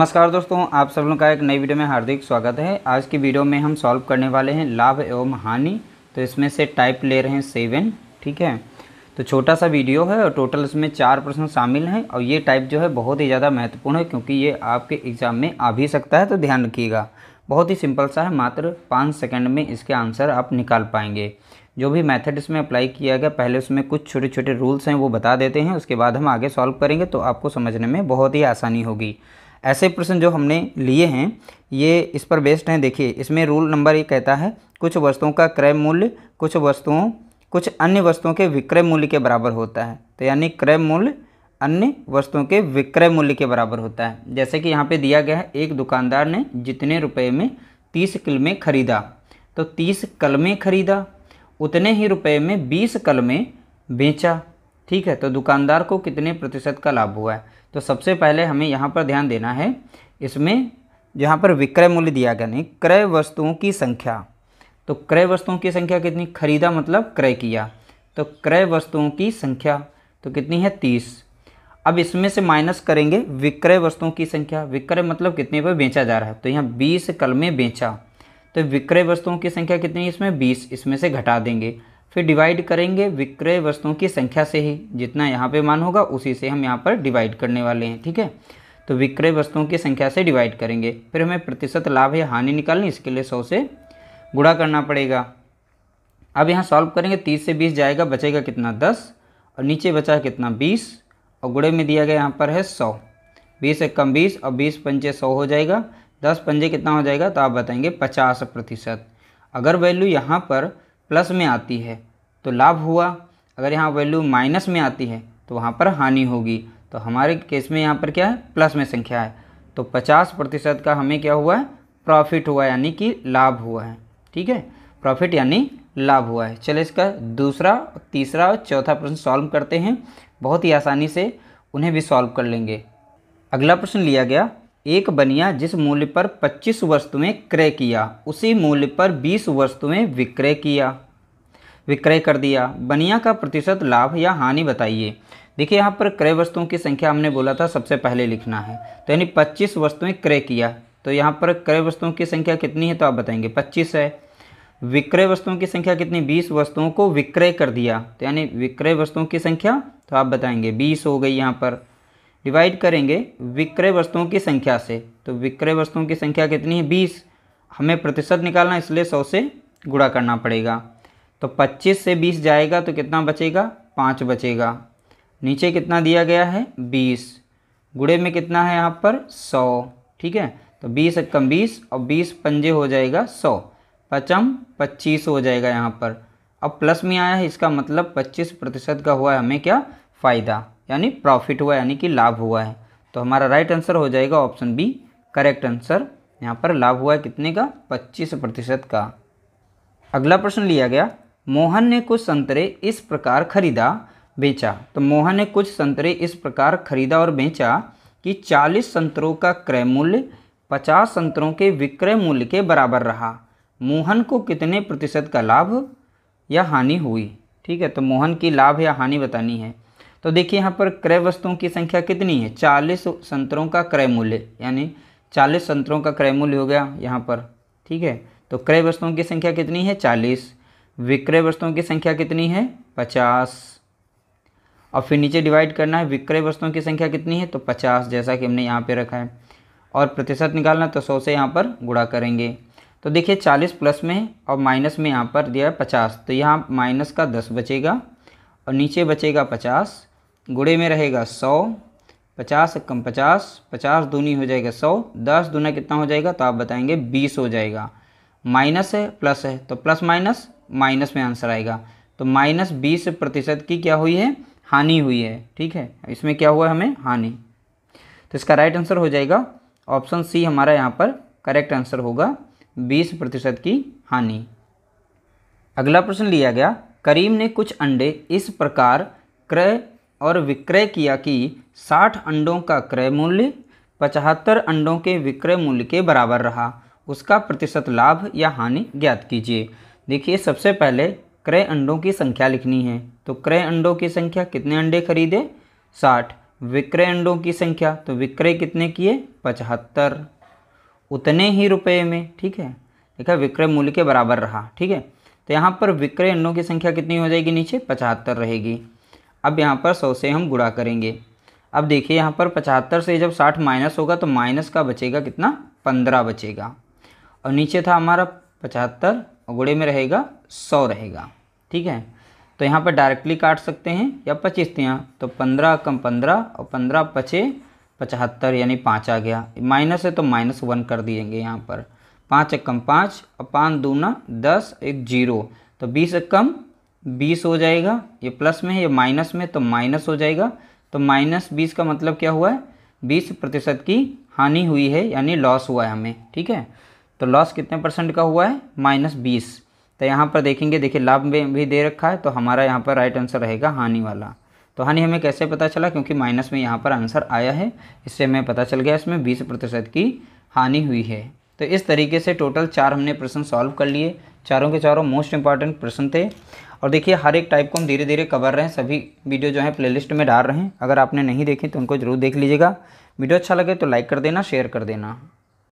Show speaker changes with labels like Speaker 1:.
Speaker 1: नमस्कार दोस्तों आप सब लोग का एक नई वीडियो में हार्दिक स्वागत है आज की वीडियो में हम सॉल्व करने वाले हैं लाभ एवं हानि तो इसमें से टाइप ले रहे हैं सेवन ठीक है तो छोटा सा वीडियो है और टोटल इसमें चार प्रश्न शामिल हैं और ये टाइप जो है बहुत ही ज़्यादा महत्वपूर्ण है क्योंकि ये आपके एग्ज़ाम में आ भी सकता है तो ध्यान रखिएगा बहुत ही सिंपल सा है मात्र पाँच सेकेंड में इसके आंसर आप निकाल पाएंगे जो भी मैथड इसमें अप्लाई किया गया पहले उसमें कुछ छोटे छोटे रूल्स हैं वो बता देते हैं उसके बाद हम आगे सॉल्व करेंगे तो आपको समझने में बहुत ही आसानी होगी ऐसे प्रश्न जो हमने लिए हैं ये इस पर बेस्ड हैं देखिए इसमें रूल नंबर एक कहता है कुछ वस्तुओं का क्रय मूल्य कुछ वस्तुओं कुछ अन्य वस्तुओं के विक्रय मूल्य के बराबर होता है तो यानी क्रय मूल्य अन्य वस्तुओं के विक्रय मूल्य के बराबर होता है जैसे कि यहाँ पे दिया गया है एक दुकानदार ने जितने रुपए में तीस कलमें खरीदा तो तीस कलमें खरीदा उतने ही रुपए में बीस कलमें बेचा ठीक है तो दुकानदार को कितने प्रतिशत का लाभ हुआ है तो सबसे पहले हमें यहाँ पर ध्यान देना है इसमें जहाँ पर विक्रय मूल्य दिया गया नहीं क्रय वस्तुओं की संख्या तो क्रय वस्तुओं की संख्या कितनी खरीदा मतलब क्रय किया तो क्रय वस्तुओं की संख्या तो कितनी है तीस अब इसमें से माइनस करेंगे विक्रय वस्तुओं की संख्या विक्रय मतलब कितने पर बेचा जा रहा है तो यहाँ बीस कल में बेचा तो विक्रय वस्तुओं की संख्या कितनी है इसमें बीस इसमें से घटा देंगे फिर डिवाइड करेंगे विक्रय वस्तुओं की संख्या से ही जितना यहाँ पे मान होगा उसी से हम यहाँ पर डिवाइड करने वाले हैं ठीक है तो विक्रय वस्तुओं की संख्या से डिवाइड करेंगे फिर हमें प्रतिशत लाभ या हानि निकालनी इसके लिए सौ से गुणा करना पड़ेगा अब यहाँ सॉल्व करेंगे तीस से बीस जाएगा बचेगा कितना दस और नीचे बचा कितना बीस और गुड़े में दिया गया यहाँ पर है सौ बीस एक कम बीस और बीस पंजे सौ हो जाएगा दस पंजे कितना हो जाएगा तो आप बताएंगे पचास प्रतिशत अगर वैल्यू यहाँ पर प्लस में आती है तो लाभ हुआ अगर यहाँ वैल्यू माइनस में आती है तो वहाँ पर हानि होगी तो हमारे केस में यहाँ पर क्या है प्लस में संख्या है तो पचास प्रतिशत का हमें क्या हुआ है प्रॉफिट हुआ यानी कि लाभ हुआ है ठीक है प्रॉफिट यानी लाभ हुआ है चलिए इसका दूसरा तीसरा और चौथा प्रश्न सॉल्व करते हैं बहुत ही आसानी से उन्हें भी सॉल्व कर लेंगे अगला प्रश्न लिया गया एक बनिया जिस मूल्य पर 25 वस्तुएं क्रय किया उसी मूल्य पर 20 वस्तुएं विक्रय किया विक्रय कर दिया बनिया का प्रतिशत लाभ या हानि बताइए देखिए यहाँ पर क्रय वस्तुओं की संख्या हमने बोला था सबसे पहले लिखना है तो यानी पच्चीस वस्तुएं क्रय किया तो यहाँ पर क्रय वस्तुओं की संख्या कितनी है तो आप बताएंगे पच्चीस है विक्रय वस्तुओं की संख्या कितनी बीस वस्तुओं को विक्रय कर दिया तो यानी विक्रय वस्तुओं की संख्या तो आप बताएंगे बीस हो गई यहाँ पर डिवाइड करेंगे विक्रय वस्तुओं की संख्या से तो विक्रय वस्तुओं की संख्या कितनी है बीस हमें प्रतिशत निकालना इसलिए सौ से गुणा करना पड़ेगा तो 25 से 20 जाएगा तो कितना बचेगा पाँच बचेगा नीचे कितना दिया गया है 20 गुड़े में कितना है यहाँ पर 100 ठीक है तो 20 कम 20 और 20 पंजे हो जाएगा 100 पचम 25 हो जाएगा यहाँ पर अब प्लस में आया है इसका मतलब 25 प्रतिशत का हुआ है हमें क्या फ़ायदा यानी प्रॉफिट हुआ यानी कि लाभ हुआ है तो हमारा राइट आंसर हो जाएगा ऑप्शन बी करेक्ट आंसर यहाँ पर लाभ हुआ है कितने का 25 प्रतिशत का अगला प्रश्न लिया गया मोहन ने कुछ संतरे इस प्रकार खरीदा बेचा तो मोहन ने कुछ संतरे इस प्रकार खरीदा और बेचा कि चालीस संतरों का क्रय मूल्य पचास संतरों के विक्रय मूल्य के बराबर रहा मोहन को कितने प्रतिशत का लाभ या हानि हुई ठीक है तो मोहन की लाभ या हानि बतानी है तो देखिए यहाँ पर क्रय वस्तुओं की संख्या कितनी है चालीस संतरों का क्रय मूल्य यानी चालीस संतरों का क्रय मूल्य हो गया यहाँ पर ठीक है तो क्रय वस्तुओं की संख्या कितनी है चालीस विक्रय वस्तुओं की संख्या कितनी है पचास और फिर नीचे डिवाइड करना है विक्रय वस्तुओं की संख्या कितनी है तो पचास जैसा कि हमने यहाँ पे रखा है और प्रतिशत निकालना तो सौ से यहाँ पर गुड़ा करेंगे तो देखिए चालीस प्लस में और माइनस में यहाँ पर दिया है पचास तो यहाँ माइनस का दस बचेगा और नीचे बचेगा पचास गुड़े में रहेगा सौ पचास कम पचास पचास दूनी हो जाएगा सौ दस दूना कितना हो जाएगा तो आप बताएंगे बीस हो जाएगा माइनस है प्लस है तो प्लस माइनस माइनस में आंसर आएगा तो माइनस बीस प्रतिशत की क्या हुई है हानि हुई है ठीक है इसमें क्या हुआ हमें हानि तो इसका राइट आंसर हो जाएगा ऑप्शन सी हमारा यहाँ पर करेक्ट आंसर होगा बीस प्रतिशत की हानि अगला प्रश्न लिया गया करीम ने कुछ अंडे इस प्रकार क्रय और विक्रय किया कि साठ अंडों का क्रय मूल्य पचहत्तर अंडों के विक्रय मूल्य के बराबर रहा उसका प्रतिशत लाभ या हानि ज्ञात कीजिए देखिए सबसे पहले क्रय अंडों की संख्या लिखनी है तो क्रय अंडों की संख्या कितने अंडे खरीदे साठ विक्रय अंडों की संख्या तो विक्रय कितने किए पचहत्तर उतने ही रुपए में ठीक है देखा विक्रय मूल्य के बराबर रहा ठीक है तो यहाँ पर विक्रय अंडों की संख्या कितनी हो जाएगी नीचे पचहत्तर रहेगी अब यहाँ पर सौ से हम गुणा करेंगे अब देखिए यहाँ पर पचहत्तर से जब साठ माइनस होगा तो माइनस का बचेगा कितना पंद्रह बचेगा और नीचे था हमारा पचहत्तर गुड़े में रहेगा सौ रहेगा ठीक है तो यहाँ पर डायरेक्टली काट सकते हैं या पच्चीस थे तो यहाँ तो पंद्रह कम पंद्रह और पंद्रह पचे पचहत्तर यानी पाँच आ गया माइनस है तो माइनस वन कर दिएंगे यहाँ पर पाँच कम पाँच और पाँच दूना दस एक जीरो तो बीस कम बीस हो जाएगा ये प्लस में है ये माइनस में तो माइनस हो जाएगा तो माइनस बीस का मतलब क्या हुआ है बीस प्रतिशत की हानि हुई है यानी लॉस हुआ है हमें ठीक है तो लॉस कितने परसेंट का हुआ है माइनस बीस तो यहाँ पर देखेंगे देखिए लाभ में भी दे रखा है तो हमारा यहाँ पर राइट आंसर रहेगा हानि वाला तो हानि हमें कैसे पता चला क्योंकि माइनस में यहाँ पर आंसर आया है इससे हमें पता चल गया इसमें बीस प्रतिशत की हानि हुई है तो इस तरीके से टोटल चार हमने प्रश्न सॉल्व कर लिए चारों के चारों मोस्ट इंपॉर्टेंट प्रश्न थे और देखिए हर एक टाइप को हम धीरे धीरे कवर रहे हैं सभी वीडियो जो है लिस्ट में डाल रहे हैं अगर आपने नहीं देखे तो उनको जरूर देख लीजिएगा वीडियो अच्छा लगे तो लाइक कर देना शेयर कर देना